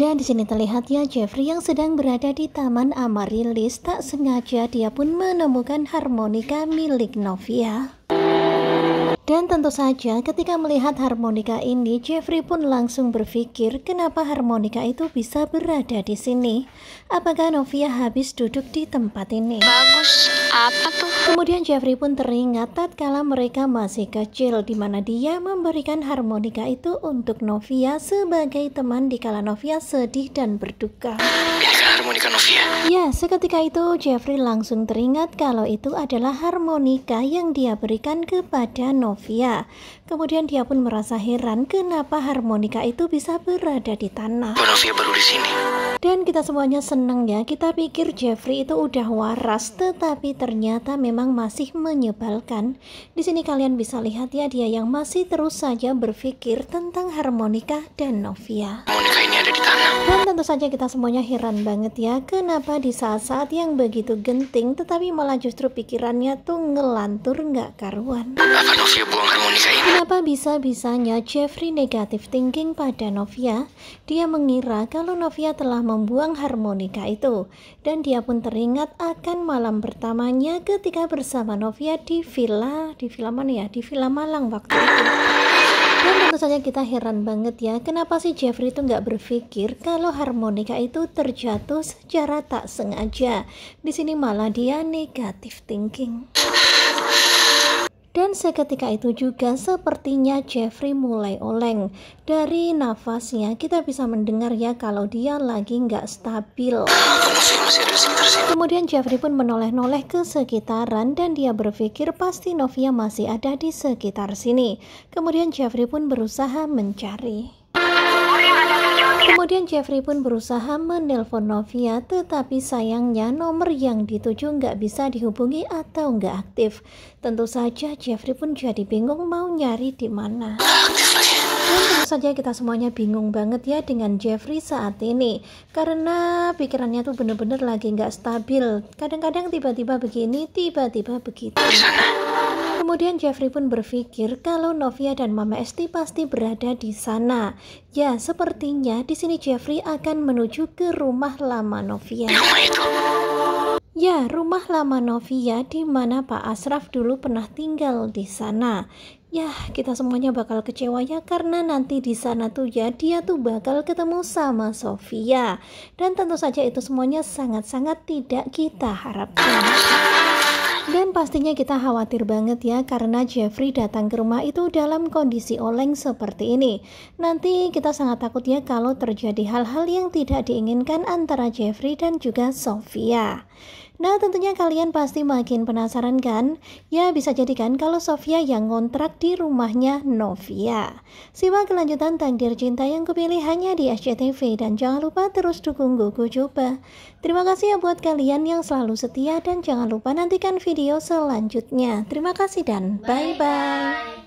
Dan di sini terlihat ya Jeffrey yang sedang berada di Taman Amarilis tak sengaja dia pun menemukan harmonika milik Novia. Dan tentu saja ketika melihat harmonika ini, Jeffrey pun langsung berpikir kenapa harmonika itu bisa berada di sini. Apakah Novia habis duduk di tempat ini? Bagus, apa tuh? Kemudian Jeffrey pun teringat tatkala mereka masih kecil di mana dia memberikan harmonika itu untuk Novia sebagai teman di kala Novia sedih dan berduka harmonika Novia. Ya, seketika itu Jeffrey langsung teringat kalau itu adalah harmonika yang dia berikan kepada Novia. Kemudian dia pun merasa heran kenapa harmonika itu bisa berada di tanah. Novia baru di sini? Dan kita semuanya senang ya, kita pikir Jeffrey itu udah waras, tetapi ternyata memang masih menyebalkan. Di sini kalian bisa lihat ya dia yang masih terus saja berpikir tentang harmonika dan Novia. Harmonika ini dan tentu saja kita semuanya heran banget ya, kenapa di saat-saat yang begitu genting, tetapi malah justru pikirannya tuh ngelantur nggak karuan. Kenapa bisa-bisanya Jeffrey negatif thinking pada Novia? Dia mengira kalau Novia telah membuang harmonika itu, dan dia pun teringat akan malam pertamanya ketika bersama Novia di villa, di villa mana ya? Di villa Malang waktu itu. Dan tentu saja kita heran banget ya, kenapa sih Jeffrey itu nggak berpikir kalau harmonika itu terjatuh secara tak sengaja. Di sini malah dia negatif thinking. Dan seketika itu juga sepertinya Jeffrey mulai oleng. Dari nafasnya kita bisa mendengar ya kalau dia lagi nggak stabil. Kemudian Jeffrey pun menoleh-noleh ke sekitaran dan dia berpikir pasti Novia masih ada di sekitar sini. Kemudian Jeffrey pun berusaha mencari. Kemudian Jeffrey pun berusaha menelpon Novia, tetapi sayangnya nomor yang dituju nggak bisa dihubungi atau nggak aktif. Tentu saja Jeffrey pun jadi bingung mau nyari di mana. Dan tentu saja kita semuanya bingung banget ya dengan Jeffrey saat ini Karena pikirannya tuh bener-bener lagi nggak stabil Kadang-kadang tiba-tiba begini, tiba-tiba begitu Di sana Kemudian Jeffrey pun berpikir kalau Novia dan Mama Esti pasti berada di sana. Ya, sepertinya di sini Jeffrey akan menuju ke rumah lama Novia. Ya, rumah lama Novia di mana Pak Asraf dulu pernah tinggal di sana. Ya, kita semuanya bakal kecewa ya karena nanti di sana tuh ya dia tuh bakal ketemu sama Sofia. Dan tentu saja itu semuanya sangat-sangat tidak kita harapkan. Dan pastinya kita khawatir banget ya karena Jeffrey datang ke rumah itu dalam kondisi oleng seperti ini. Nanti kita sangat takut ya kalau terjadi hal-hal yang tidak diinginkan antara Jeffrey dan juga Sofia. Nah tentunya kalian pasti makin penasaran kan? Ya bisa jadikan kalau Sofia yang ngontrak di rumahnya Novia. Simak kelanjutan takdir cinta yang kupilih hanya di SCTV dan jangan lupa terus dukung Goku Coba. Terima kasih ya buat kalian yang selalu setia dan jangan lupa nantikan video selanjutnya. Terima kasih dan bye-bye.